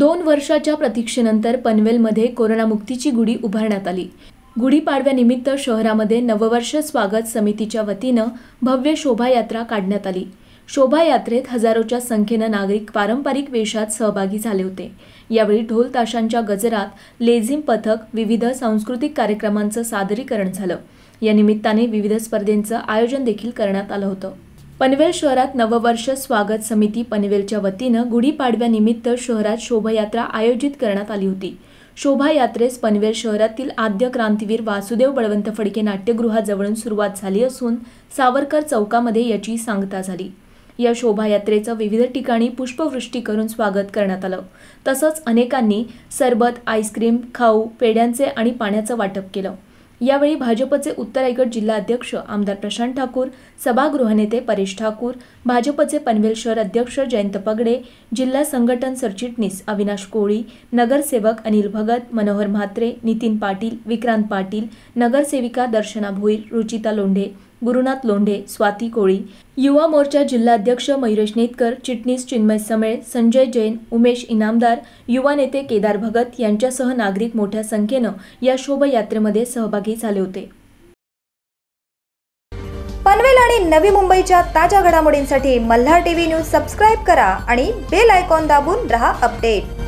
दोन वर्षाच्या प्रतीक्षेनंतर पनवेलमध्ये कोरोनामुक्तीची गुढी उभारण्यात आली गुढीपाडव्यानिमित्त शहरामध्ये नववर्ष स्वागत समितीच्या वतीनं भव्य शोभायात्रा काढण्यात आली शोभायात्रेत हजारोच्या संख्येनं नागरिक पारंपरिक वेशात सहभागी झाले होते यावेळी ढोल ताशांच्या गजरात लेझिम पथक विविध सांस्कृतिक कार्यक्रमांचं सादरीकरण झालं या निमित्ताने विविध स्पर्धेंचं आयोजन देखील करण्यात आलं होतं पनवेल शहरात नववर्ष स्वागत समिती पनवेलच्या वतीनं गुढीपाडव्यानिमित्त शहरात शोभायात्रा आयोजित करण्यात आली होती शोभायात्रेस पनवेल शहरातील आद्य क्रांतीवीर वासुदेव बळवंत फडके नाट्यगृहाजवळून सुरुवात झाली असून सावरकर चौकामध्ये याची सांगता झाली या शोभायात्रेचं विविध ठिकाणी पुष्पवृष्टी करून स्वागत करण्यात आलं तसंच अनेकांनी सरबत आईस्क्रीम खाऊ पेढ्यांचे आणि पाण्याचं वाटप केलं यावेळी भाजपचे उत्तरायगड अध्यक्ष आमदार प्रशांत ठाकूर सभागृहनेते परेश ठाकूर भाजपचे पनवेल शहर अध्यक्ष जयंत पगडे जिल्हा संघटन सरचिटणीस अविनाश कोळी नगरसेवक अनिल भगत मनोहर म्हात्रे नितीन पाटील विक्रांत पाटील नगरसेविका दर्शना भोईर रुचिता लोंढे गुरुनाथ लोंढे स्वाती कोळी युवा मोर्चा जिल्हाध्यक्ष मयुरेश नेतकर चिटणीस चिन्मय समेळ संजय जैन उमेश इनामदार युवा नेते केदार भगत यांच्यासह नागरिक मोठ्या संख्येनं या शोभायात्रेमध्ये सहभागी झाले होते पनवेल आणि नवी मुंबईच्या ताज्या घडामोडींसाठी मल्हार टीव्ही न्यूज सबस्क्राईब करा आणि बेल आयकॉन दाबून रहा अपडेट